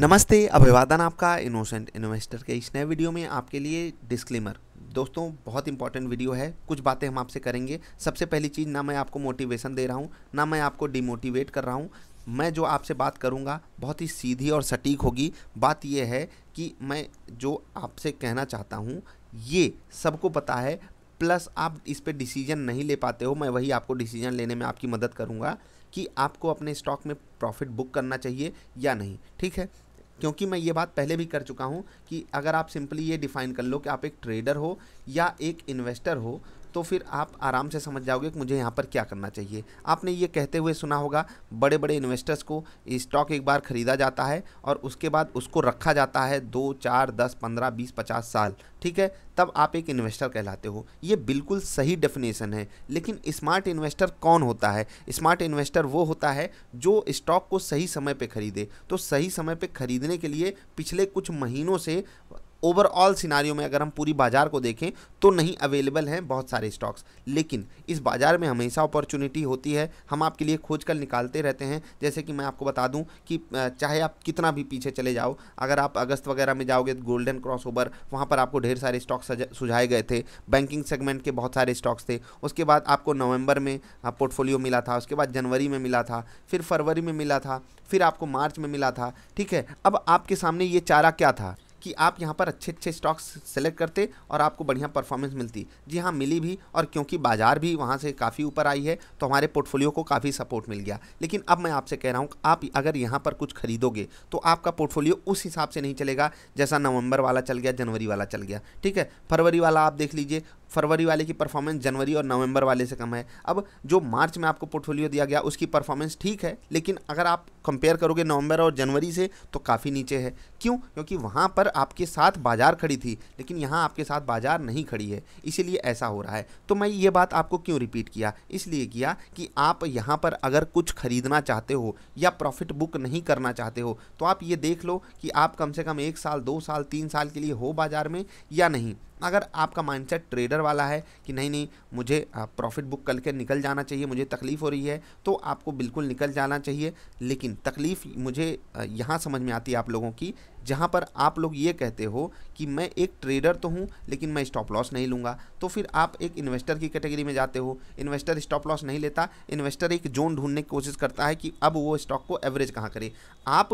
नमस्ते अभिवादन आपका इनोसेंट इन्वेस्टर के इस नए वीडियो में आपके लिए डिस्क्लेमर दोस्तों बहुत इंपॉर्टेंट वीडियो है कुछ बातें हम आपसे करेंगे सबसे पहली चीज़ ना मैं आपको मोटिवेशन दे रहा हूँ ना मैं आपको डिमोटिवेट कर रहा हूँ मैं जो आपसे बात करूँगा बहुत ही सीधी और सटीक होगी बात यह है कि मैं जो आपसे कहना चाहता हूँ ये सबको पता है प्लस आप इस पर डिसीजन नहीं ले पाते हो मैं वही आपको डिसीजन लेने में आपकी मदद करूँगा कि आपको अपने स्टॉक में प्रॉफिट बुक करना चाहिए या नहीं ठीक है क्योंकि मैं ये बात पहले भी कर चुका हूँ कि अगर आप सिंपली ये डिफ़ाइन कर लो कि आप एक ट्रेडर हो या एक इन्वेस्टर हो तो फिर आप आराम से समझ जाओगे कि मुझे यहाँ पर क्या करना चाहिए आपने ये कहते हुए सुना होगा बड़े बड़े इन्वेस्टर्स को स्टॉक एक बार ख़रीदा जाता है और उसके बाद उसको रखा जाता है दो चार दस पंद्रह बीस पचास साल ठीक है तब आप एक इन्वेस्टर कहलाते हो ये बिल्कुल सही डेफिनेशन है लेकिन स्मार्ट इन्वेस्टर कौन होता है स्मार्ट इन्वेस्टर वो होता है जो स्टॉक को सही समय पर ख़रीदे तो सही समय पर ख़रीदने के लिए पिछले कुछ महीनों से ओवरऑल सिनारियों में अगर हम पूरी बाज़ार को देखें तो नहीं अवेलेबल हैं बहुत सारे स्टॉक्स लेकिन इस बाज़ार में हमेशा अपॉर्चुनिटी होती है हम आपके लिए खोज कर निकालते रहते हैं जैसे कि मैं आपको बता दूं कि चाहे आप कितना भी पीछे चले जाओ अगर आप अगस्त वगैरह में जाओगे तो गोल्डन क्रॉस ओवर वहाँ पर आपको ढेर सारे स्टॉक्स सुझाए गए थे बैंकिंग सेगमेंट के बहुत सारे स्टॉक्स थे उसके बाद आपको नवंबर में पोर्टफोलियो मिला था उसके बाद जनवरी में मिला था फिर फरवरी में मिला था फिर आपको मार्च में मिला था ठीक है अब आपके सामने ये चारा क्या था कि आप यहाँ पर अच्छे अच्छे स्टॉक्स सेलेक्ट करते और आपको बढ़िया परफॉर्मेंस मिलती जी हाँ मिली भी और क्योंकि बाजार भी वहाँ से काफ़ी ऊपर आई है तो हमारे पोर्टफोलियो को काफ़ी सपोर्ट मिल गया लेकिन अब मैं आपसे कह रहा हूँ आप अगर यहाँ पर कुछ खरीदोगे तो आपका पोर्टफोलियो उस हिसाब से नहीं चलेगा जैसा नवंबर वाला चल गया जनवरी वाला चल गया ठीक है फरवरी वाला आप देख लीजिए फरवरी वाले की परफॉर्मेंस जनवरी और नवंबर वाले से कम है अब जो मार्च में आपको पोर्टफोलियो दिया गया उसकी परफॉर्मेंस ठीक है लेकिन अगर आप कंपेयर करोगे नवंबर और जनवरी से तो काफ़ी नीचे है क्यों क्योंकि वहाँ पर आपके साथ बाज़ार खड़ी थी लेकिन यहाँ आपके साथ बाज़ार नहीं खड़ी है इसीलिए ऐसा हो रहा है तो मैं ये बात आपको क्यों रिपीट किया इसलिए किया कि आप यहाँ पर अगर कुछ ख़रीदना चाहते हो या प्रॉफिट बुक नहीं करना चाहते हो तो आप ये देख लो कि आप कम से कम एक साल दो साल तीन साल के लिए हो बाज़ार में या नहीं अगर आपका माइंडसेट ट्रेडर वाला है कि नहीं नहीं मुझे प्रॉफिट बुक करके निकल जाना चाहिए मुझे तकलीफ़ हो रही है तो आपको बिल्कुल निकल जाना चाहिए लेकिन तकलीफ़ मुझे यहाँ समझ में आती है आप लोगों की जहाँ पर आप लोग ये कहते हो कि मैं एक ट्रेडर तो हूँ लेकिन मैं स्टॉप लॉस नहीं लूँगा तो फिर आप एक इन्वेस्टर की कैटेगरी में जाते हो इन्वेस्टर स्टॉप लॉस नहीं लेता इन्वेस्टर एक जोन ढूंढने की कोशिश करता है कि अब वो स्टॉक को एवरेज कहाँ करे आप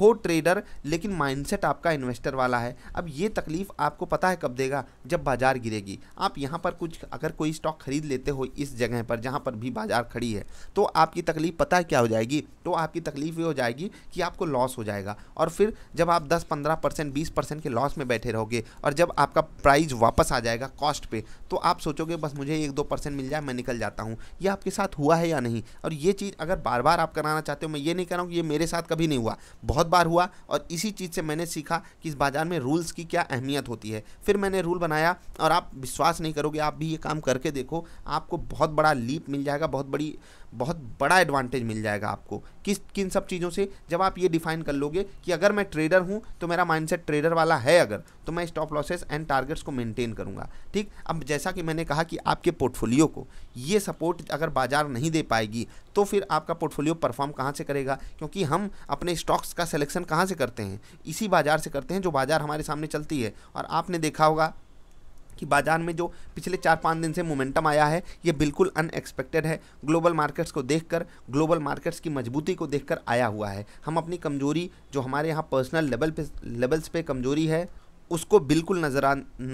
हो ट्रेडर लेकिन माइंडसेट आपका इन्वेस्टर वाला है अब ये तकलीफ़ आपको पता है कब देगा जब बाज़ार गिरेगी आप यहाँ पर कुछ अगर कोई स्टॉक खरीद लेते हो इस जगह पर जहाँ पर भी बाज़ार खड़ी है तो आपकी तकलीफ़ पता क्या हो जाएगी तो आपकी तकलीफ़ ये हो जाएगी कि आपको लॉस हो जाएगा और फिर जब आप दस पंद्रह परसेंट बीस परसेंट के लॉस में बैठे रहोगे और जब आपका प्राइस वापस आ जाएगा कॉस्ट पे तो आप सोचोगे बस मुझे एक दो परसेंट मिल जाए मैं निकल जाता हूँ ये आपके साथ हुआ है या नहीं और ये चीज़ अगर बार बार आप कराना चाहते हो मैं ये नहीं कह रहा हूँ कि ये मेरे साथ कभी नहीं हुआ बहुत बार हुआ और इसी चीज़ से मैंने सीखा कि इस बाज़ार में रूल्स की क्या अहमियत होती है फिर मैंने रूल बनाया और आप विश्वास नहीं करोगे आप भी ये काम करके देखो आपको बहुत बड़ा लीप मिल जाएगा बहुत बड़ी बहुत बड़ा एडवांटेज मिल जाएगा आपको किस किन सब चीज़ों से जब आप ये डिफाइन कर लोगे कि अगर मैं ट्रेडर हूँ तो मेरा माइंडसेट ट्रेडर वाला है अगर तो मैं स्टॉप लॉसेस एंड टारगेट्स को मेंटेन करूँगा ठीक अब जैसा कि मैंने कहा कि आपके पोर्टफोलियो को ये सपोर्ट अगर बाजार नहीं दे पाएगी तो फिर आपका पोर्टफोलियो परफॉर्म कहाँ से करेगा क्योंकि हम अपने स्टॉक्स का सिलेक्शन कहाँ से करते हैं इसी बाजार से करते हैं जो बाजार हमारे सामने चलती है और आपने देखा होगा कि बाजार में जो पिछले चार पाँच दिन से मोमेंटम आया है ये बिल्कुल अनएक्सपेक्टेड है ग्लोबल मार्केट्स को देखकर ग्लोबल मार्केट्स की मजबूती को देखकर आया हुआ है हम अपनी कमजोरी जो हमारे यहाँ पर्सनल लेवल पे लेवल्स पे कमजोरी है उसको बिल्कुल नजर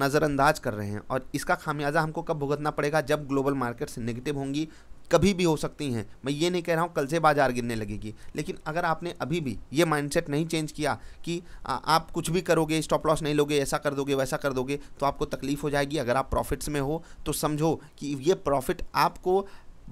नज़रअंदाज कर रहे हैं और इसका खामियाजा हमको कब भुगतना पड़ेगा जब ग्लोबल मार्केट्स नेगेटिव होंगी कभी भी हो सकती हैं मैं ये नहीं कह रहा हूँ कल से बाज़ार गिरने लगेगी लेकिन अगर आपने अभी भी ये माइंडसेट नहीं चेंज किया कि आ, आप कुछ भी करोगे स्टॉप लॉस नहीं लोगे ऐसा कर दोगे वैसा कर दोगे तो आपको तकलीफ़ हो जाएगी अगर आप प्रॉफिट्स में हो तो समझो कि ये प्रॉफिट आपको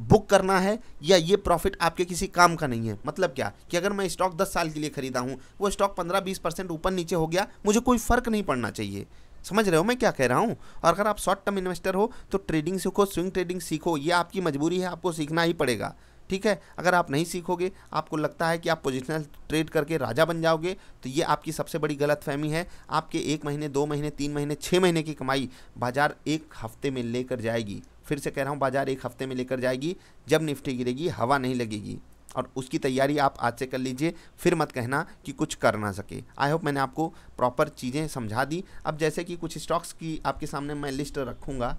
बुक करना है या ये प्रॉफिट आपके किसी काम का नहीं है मतलब क्या कि अगर मैं स्टॉक 10 साल के लिए खरीदा हूँ वो स्टॉक 15-20 परसेंट ऊपर नीचे हो गया मुझे कोई फ़र्क नहीं पड़ना चाहिए समझ रहे हो मैं क्या कह रहा हूँ और अगर आप शॉर्ट टर्म इन्वेस्टर हो तो ट्रेडिंग सीखो स्विंग ट्रेडिंग सीखो ये आपकी मजबूरी है आपको सीखना ही पड़ेगा ठीक है अगर आप नहीं सीखोगे आपको लगता है कि आप पोजिशनल ट्रेड करके राजा बन जाओगे तो ये आपकी सबसे बड़ी गलत फहमी है आपके एक महीने दो महीने तीन महीने छः महीने की कमाई बाजार एक हफ्ते में लेकर जाएगी फिर से कह रहा हूँ बाजार एक हफ्ते में लेकर जाएगी जब निफ्टी गिरेगी हवा नहीं लगेगी और उसकी तैयारी आप आज से कर लीजिए फिर मत कहना कि कुछ कर ना सके आई होप मैंने आपको प्रॉपर चीज़ें समझा दी अब जैसे कि कुछ स्टॉक्स की आपके सामने मैं लिस्ट रखूँगा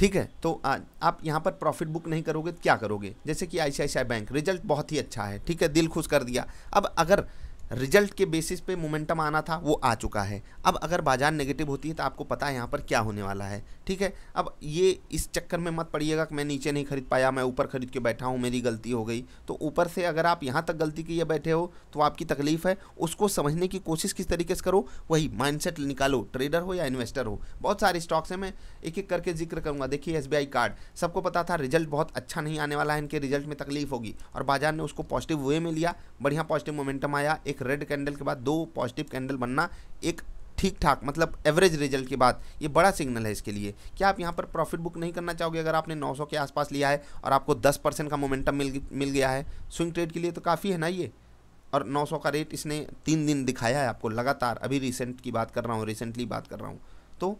ठीक है तो आ, आप यहाँ पर प्रॉफिट बुक नहीं करोगे तो क्या करोगे जैसे कि आई बैंक रिजल्ट बहुत ही अच्छा है ठीक है दिल खुश कर दिया अब अगर रिजल्ट के बेसिस पे मोमेंटम आना था वो आ चुका है अब अगर बाजार नेगेटिव होती है तो आपको पता है यहाँ पर क्या होने वाला है ठीक है अब ये इस चक्कर में मत पड़िएगा कि मैं नीचे नहीं खरीद पाया मैं ऊपर खरीद के बैठा हूँ मेरी गलती हो गई तो ऊपर से अगर आप यहाँ तक गलती किए बैठे हो तो आपकी तकलीफ़ है उसको समझने की कोशिश किस तरीके से करो वही माइंड निकालो ट्रेडर हो या इन्वेस्टर हो बहुत सारे स्टॉक्स हैं मैं एक एक करके जिक्र करूँगा देखिए एस कार्ड सबको पता था रिजल्ट बहुत अच्छा नहीं आने वाला है इनके रिजल्ट में तकलीफ होगी और बाजार ने उसको पॉजिटिव वे में लिया बढ़िया पॉजिटिव मोमेंटम आया एक रेड कैंडल के बाद दो पॉजिटिव कैंडल बनना एक ठीक ठाक मतलब एवरेज रिजल्ट के बाद ये बड़ा सिग्नल है इसके लिए क्या आप यहाँ पर प्रॉफिट बुक नहीं करना चाहोगे अगर आपने 900 के आसपास लिया है और आपको 10 परसेंट का मोमेंटम मिल मिल गया है स्विंग ट्रेड के लिए तो काफ़ी है ना ये और 900 का रेट इसने तीन दिन दिखाया है आपको लगातार अभी रिसेंट की बात कर रहा हूँ रिसेंटली बात कर रहा हूँ तो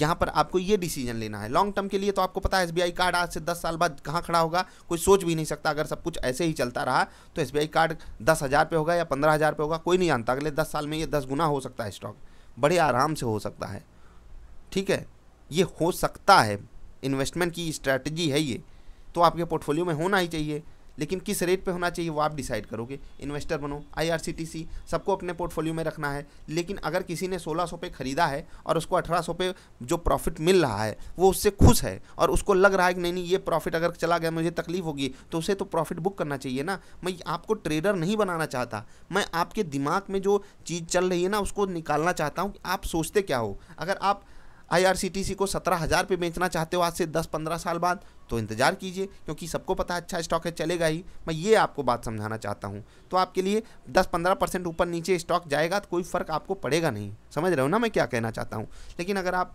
यहाँ पर आपको ये डिसीजन लेना है लॉन्ग टर्म के लिए तो आपको पता है एसबीआई कार्ड आज से दस साल बाद कहाँ खड़ा होगा कोई सोच भी नहीं सकता अगर सब कुछ ऐसे ही चलता रहा तो एसबीआई कार्ड दस हज़ार पर होगा या पंद्रह हज़ार पे होगा कोई नहीं जानता अगले दस साल में ये दस गुना हो सकता है स्टॉक बड़े आराम से हो सकता है ठीक है ये हो सकता है इन्वेस्टमेंट की स्ट्रैटेजी है ये तो आपके पोर्टफोलियो में होना ही चाहिए लेकिन किस रेट पे होना चाहिए वो आप डिसाइड करोगे इन्वेस्टर बनो आईआरसीटीसी सबको अपने पोर्टफोलियो में रखना है लेकिन अगर किसी ने 1600 पे ख़रीदा है और उसको 1800 पे जो प्रॉफिट मिल रहा है वो उससे खुश है और उसको लग रहा है कि नहीं नहीं ये प्रॉफिट अगर चला गया मुझे तकलीफ होगी तो उसे तो प्रॉफिट बुक करना चाहिए ना मैं आपको ट्रेडर नहीं बनाना चाहता मैं आपके दिमाग में जो चीज़ चल रही है ना उसको निकालना चाहता हूँ कि आप सोचते क्या हो अगर आप आईआरसीटीसी को सत्रह हज़ार पे बेचना चाहते हो आज से दस पंद्रह साल बाद तो इंतज़ार कीजिए क्योंकि सबको पता अच्छा स्टॉक है चलेगा ही मैं ये आपको बात समझाना चाहता हूँ तो आपके लिए दस पंद्रह परसेंट ऊपर नीचे स्टॉक जाएगा तो कोई फ़र्क आपको पड़ेगा नहीं समझ रहे हो ना मैं क्या कहना चाहता हूँ लेकिन अगर आप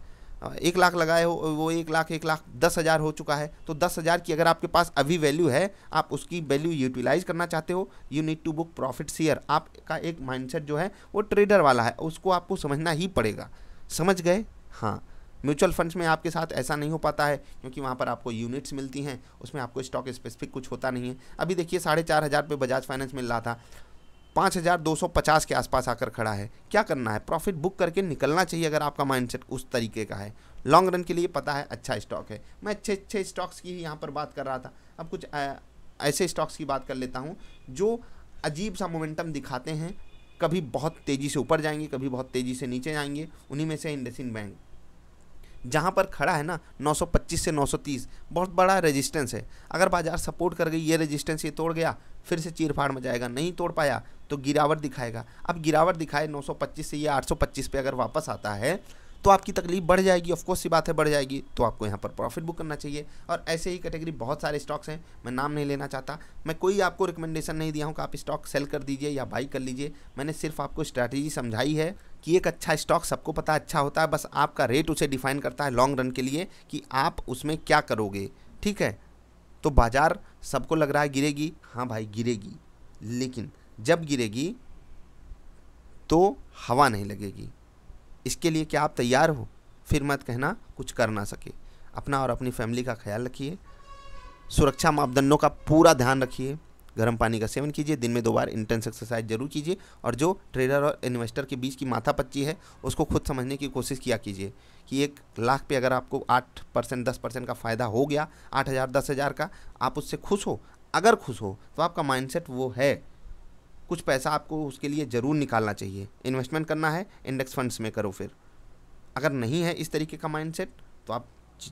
एक लाख लगाए हो वो एक लाख एक लाख दस हज़ार हो चुका है तो दस हज़ार की अगर आपके पास अभी वैल्यू है आप उसकी वैल्यू यूटिलाइज करना चाहते हो you need to book profit share आपका एक माइंडसेट जो है वो ट्रेडर वाला है उसको आपको समझना ही पड़ेगा समझ गए हाँ म्यूचुअल फंड्स में आपके साथ ऐसा नहीं हो पाता है क्योंकि वहाँ पर आपको यूनिट्स मिलती हैं उसमें आपको स्टॉक स्पेसिफिक कुछ होता नहीं है अभी देखिए साढ़े चार हज़ार पे बजाज फाइनेंस मिल रहा था पाँच हज़ार दो सौ पचास के आसपास आकर खड़ा है क्या करना है प्रॉफिट बुक करके निकलना चाहिए अगर आपका माइंडसेट उस तरीके का है लॉन्ग रन के लिए पता है अच्छा स्टॉक है मैं अच्छे अच्छे स्टॉक्स की ही यहाँ पर बात कर रहा था अब कुछ ऐसे स्टॉक्स की बात कर लेता हूँ जो अजीब सा मोमेंटम दिखाते हैं कभी बहुत तेज़ी से ऊपर जाएंगे कभी बहुत तेज़ी से नीचे जाएंगे उन्हीं में से इंडसिन बैंक जहाँ पर खड़ा है ना 925 से 930 बहुत बड़ा रेजिस्टेंस है अगर बाजार सपोर्ट कर गई ये रेजिस्टेंस ये तोड़ गया फिर से चीरफाड़ में जाएगा नहीं तोड़ पाया तो गिरावट दिखाएगा अब गिरावट दिखाए 925 से ये 825 पे अगर वापस आता है तो आपकी तकलीफ बढ़ जाएगी ऑफकोर्स सी बात है बढ़ जाएगी तो आपको यहाँ पर प्रॉफिट बुक करना चाहिए और ऐसे ही कैटेगरी बहुत सारे स्टॉक्स हैं मैं नाम नहीं लेना चाहता मैं कोई आपको रिकमेंडेशन नहीं दिया हूँ कि आप स्टॉक सेल कर दीजिए या बाई कर लीजिए मैंने सिर्फ आपको स्ट्रैटेजी समझाई है कि एक अच्छा स्टॉक सबको पता अच्छा होता है बस आपका रेट उसे डिफाइन करता है लॉन्ग रन के लिए कि आप उसमें क्या करोगे ठीक है तो बाज़ार सबको लग रहा है गिरेगी हाँ भाई गिरेगी लेकिन जब गिरेगी तो हवा नहीं लगेगी इसके लिए क्या आप तैयार हो फिर मत कहना कुछ कर ना सके अपना और अपनी फैमिली का ख्याल रखिए सुरक्षा मापदंडों का पूरा ध्यान रखिए गर्म पानी का सेवन कीजिए दिन में दो बार इंटेंस एक्सरसाइज जरूर कीजिए और जो ट्रेडर और इन्वेस्टर के बीच की माथा पच्ची है उसको खुद समझने की कोशिश किया कीजिए कि एक लाख पे अगर आपको आठ परसेंट दस परसेंट का फ़ायदा हो गया आठ हज़ार दस हज़ार का आप उससे खुश हो अगर खुश हो तो आपका माइंडसेट वो है कुछ पैसा आपको उसके लिए ज़रूर निकालना चाहिए इन्वेस्टमेंट करना है इंडेक्स फंड्स में करो फिर अगर नहीं है इस तरीके का माइंड तो आप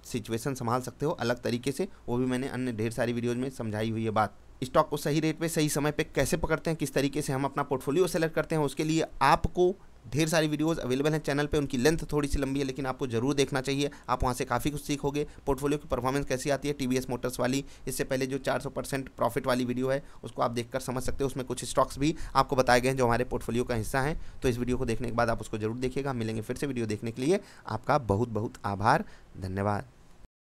सिचुएशन संभाल सकते हो अलग तरीके से वो भी मैंने अन्य ढेर सारी वीडियोज़ में समझाई हुई है बात स्टॉक को सही रेट पे सही समय पे कैसे पकड़ते हैं किस तरीके से हम अपना पोर्टफोलियो सेलेक्ट करते हैं उसके लिए आपको ढेर सारी वीडियोस अवेलेबल हैं चैनल पे उनकी लेंथ थोड़ी सी लंबी है लेकिन आपको जरूर देखना चाहिए आप वहाँ से काफ़ी कुछ सीखोगे पोर्टफोलियो की परफॉर्मेंस कैसी आती है टीवीएस मोटर्स वाली इससे पहले जो 400 परसेंट प्रॉफिट वाली वीडियो है उसको आप देखकर समझ सकते हो उसमें कुछ स्टॉक्स भी आपको बताए गए हैं जो हमारे पोर्टफोलियो का हिस्सा है तो इस वीडियो को देखने के बाद आप उसको जरूर देखिएगा मिलेंगे फिर से वीडियो देखने के लिए आपका बहुत बहुत आभार धन्यवाद